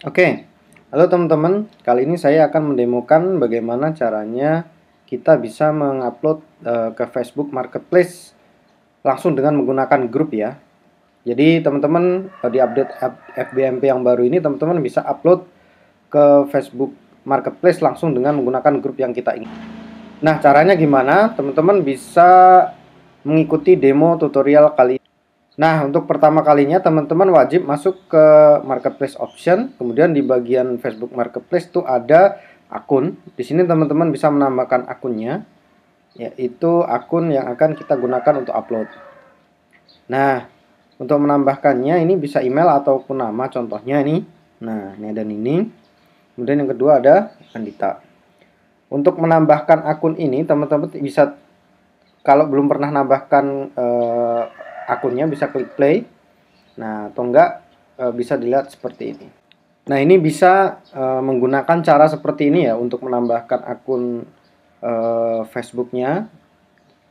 Oke, halo teman-teman. Kali ini saya akan mendemokan bagaimana caranya kita bisa mengupload uh, ke Facebook Marketplace langsung dengan menggunakan grup ya. Jadi teman-teman eh, di update FBMP yang baru ini teman-teman bisa upload ke Facebook Marketplace langsung dengan menggunakan grup yang kita ingin. Nah, caranya gimana? Teman-teman bisa mengikuti demo tutorial kali ini. Nah, untuk pertama kalinya teman-teman wajib masuk ke marketplace option, kemudian di bagian Facebook Marketplace tuh ada akun. Di sini teman-teman bisa menambahkan akunnya, yaitu akun yang akan kita gunakan untuk upload. Nah, untuk menambahkannya ini bisa email ataupun nama contohnya ini. Nah, ini dan ini Kemudian yang kedua ada Andita. Untuk menambahkan akun ini teman-teman bisa kalau belum pernah nambahkan eh, akunnya bisa klik play. Nah, atau enggak e, bisa dilihat seperti ini. Nah, ini bisa e, menggunakan cara seperti ini ya untuk menambahkan akun e, Facebooknya.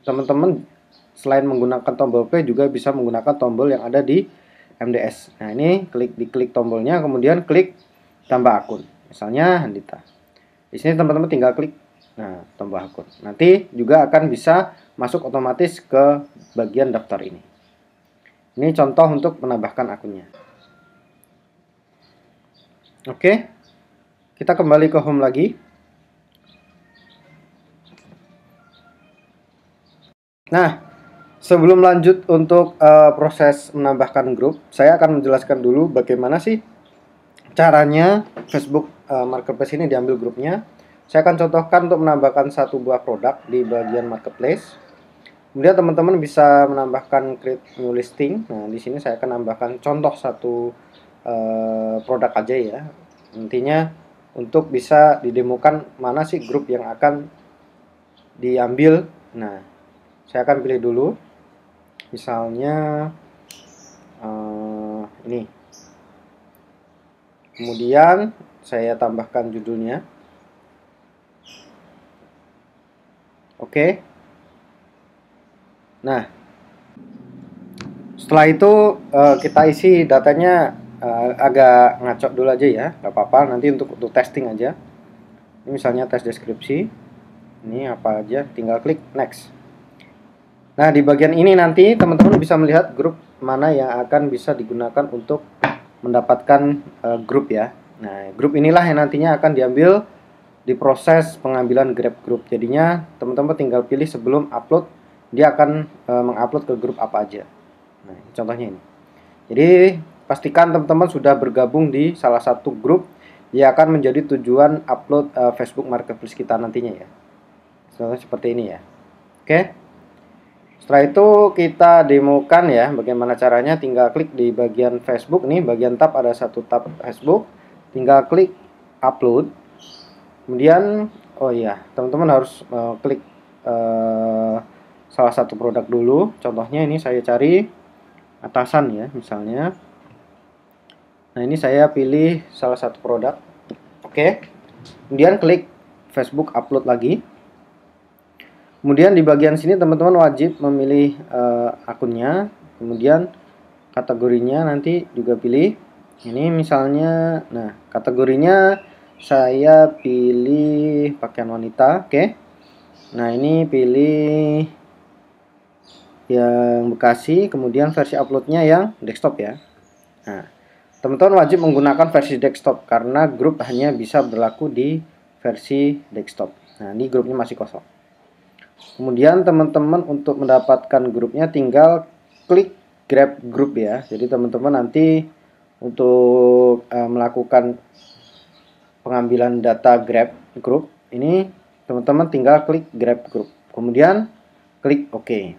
Teman-teman selain menggunakan tombol play juga bisa menggunakan tombol yang ada di MDS. Nah, ini klik di klik tombolnya kemudian klik tambah akun. Misalnya Handita. Di sini teman-teman tinggal klik nah, tambah akun. Nanti juga akan bisa masuk otomatis ke bagian daftar ini. Ini contoh untuk menambahkan akunnya. Oke, kita kembali ke home lagi. Nah, sebelum lanjut untuk uh, proses menambahkan grup, saya akan menjelaskan dulu bagaimana sih caranya Facebook uh, Marketplace ini diambil grupnya. Saya akan contohkan untuk menambahkan satu buah produk di bagian Marketplace. Kemudian teman-teman bisa menambahkan create new listing. Nah, di sini saya akan tambahkan contoh satu uh, produk aja ya. Intinya untuk bisa didemokan mana sih grup yang akan diambil. Nah, saya akan pilih dulu. Misalnya uh, ini. Kemudian saya tambahkan judulnya. Oke. Okay Nah, setelah itu uh, kita isi datanya uh, agak ngaco dulu aja ya, nggak apa-apa. Nanti untuk untuk testing aja. Ini misalnya tes deskripsi. Ini apa aja, tinggal klik next. Nah, di bagian ini nanti teman-teman bisa melihat grup mana yang akan bisa digunakan untuk mendapatkan uh, grup ya. Nah, grup inilah yang nantinya akan diambil di proses pengambilan Grab Group. Jadinya, teman-teman tinggal pilih sebelum upload dia akan e, mengupload ke grup apa aja. Nah, contohnya ini. Jadi pastikan teman-teman sudah bergabung di salah satu grup yang akan menjadi tujuan upload e, Facebook Marketplace kita nantinya ya. Contohnya seperti ini ya. Oke. Setelah itu kita demokan ya bagaimana caranya tinggal klik di bagian Facebook nih bagian tab ada satu tab Facebook tinggal klik upload kemudian oh iya teman-teman harus e, klik e, salah satu produk dulu. Contohnya ini saya cari atasan ya misalnya. Nah ini saya pilih salah satu produk. Oke. Kemudian klik Facebook upload lagi. Kemudian di bagian sini teman-teman wajib memilih uh, akunnya, kemudian kategorinya nanti juga pilih. Ini misalnya, nah kategorinya saya pilih pakaian wanita, oke? Okay? Nah ini pilih yang Bekasi, kemudian versi uploadnya yang desktop ya. Nah, teman-teman wajib menggunakan versi desktop karena grup hanya bisa berlaku di versi desktop. Nah, ini grupnya masih kosong. Kemudian teman-teman untuk mendapatkan grupnya tinggal klik grab grup ya. Jadi teman-teman nanti untuk uh, melakukan pengambilan data grab grup ini teman-teman tinggal klik grab grup. Kemudian klik OK.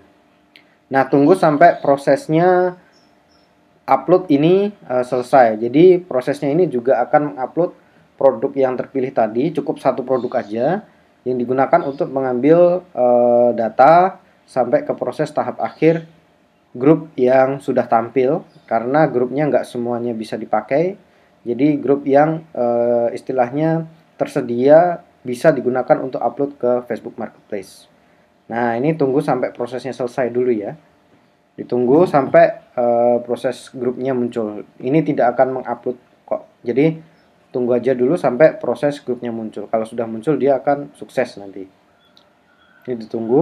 Nah, tunggu sampai prosesnya upload ini uh, selesai. Jadi, prosesnya ini juga akan mengupload produk yang terpilih tadi, cukup satu produk aja yang digunakan untuk mengambil uh, data sampai ke proses tahap akhir grup yang sudah tampil karena grupnya nggak semuanya bisa dipakai. Jadi, grup yang e, istilahnya tersedia bisa digunakan untuk upload ke Facebook Marketplace. Nah, ini tunggu sampai prosesnya selesai dulu ya. Ditunggu sampai uh, proses grupnya muncul. Ini tidak akan mengupload kok. Jadi tunggu aja dulu sampai proses grupnya muncul. Kalau sudah muncul dia akan sukses nanti. Ini ditunggu.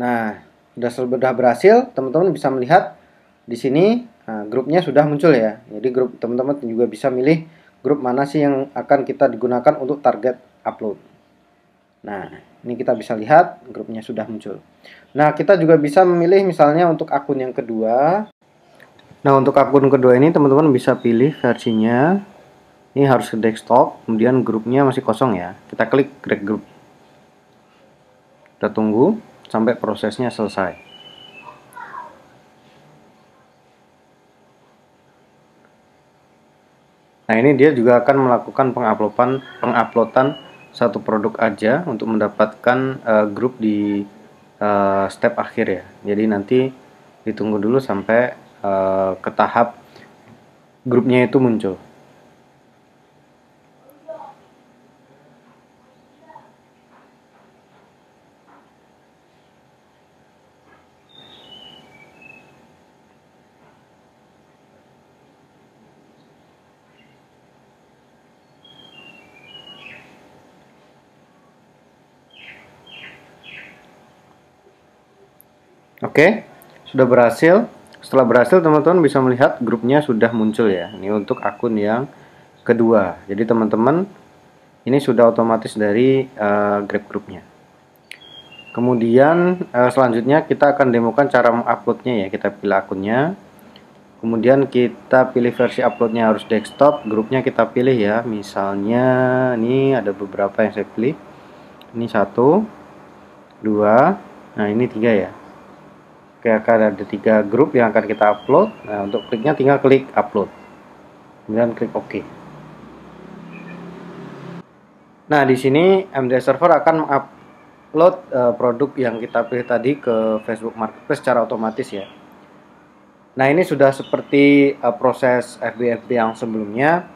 Nah, sudah sudah berhasil, teman-teman bisa melihat di sini nah, grupnya sudah muncul ya. Jadi grup teman-teman juga bisa milih grup mana sih yang akan kita digunakan untuk target upload. Nah, ini kita bisa lihat grupnya sudah muncul. Nah, kita juga bisa memilih misalnya untuk akun yang kedua. Nah, untuk akun kedua ini teman-teman bisa pilih versinya. Ini harus ke desktop, kemudian grupnya masih kosong ya. Kita klik create group. Kita tunggu sampai prosesnya selesai. Nah ini dia juga akan melakukan penguploadan penguploadan satu produk aja untuk mendapatkan uh, grup di uh, step akhir ya. Jadi nanti ditunggu dulu sampai uh, ke tahap grupnya itu muncul. Oke, sudah berhasil. Setelah berhasil, teman-teman bisa melihat grupnya sudah muncul ya. Ini untuk akun yang kedua. Jadi teman-teman, ini sudah otomatis dari uh, Grab grupnya. Kemudian uh, selanjutnya kita akan demokan cara menguploadnya ya. Kita pilih akunnya. Kemudian kita pilih versi uploadnya harus desktop. Grupnya kita pilih ya. Misalnya, ini ada beberapa yang saya pilih. Ini satu, dua, nah ini tiga ya Oke akan ada tiga grup yang akan kita upload nah untuk kliknya tinggal klik upload kemudian klik OK nah di sini MD server akan mengupload uh, produk yang kita pilih tadi ke Facebook Marketplace secara otomatis ya nah ini sudah seperti uh, proses FBFB yang sebelumnya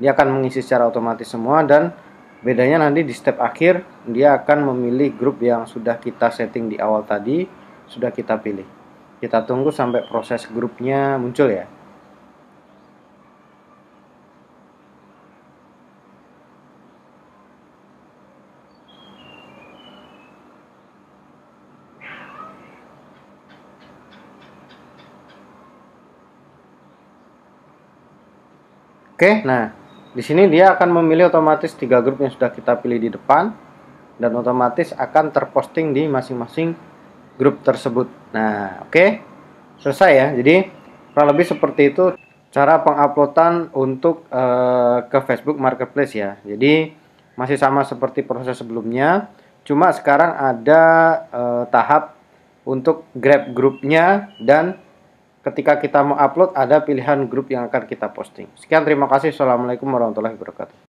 dia akan mengisi secara otomatis semua dan bedanya nanti di step akhir dia akan memilih grup yang sudah kita setting di awal tadi sudah kita pilih. Kita tunggu sampai proses grupnya muncul ya. Oke, nah di sini dia akan memilih otomatis tiga grup yang sudah kita pilih di depan dan otomatis akan terposting di masing-masing grup tersebut. Nah, oke. Okay. Selesai ya. Jadi kurang lebih seperti itu cara penguploadan untuk uh, ke Facebook Marketplace ya. Jadi masih sama seperti proses sebelumnya, cuma sekarang ada uh, tahap untuk grab grupnya dan ketika kita mau upload ada pilihan grup yang akan kita posting. Sekian terima kasih. Assalamualaikum warahmatullahi wabarakatuh.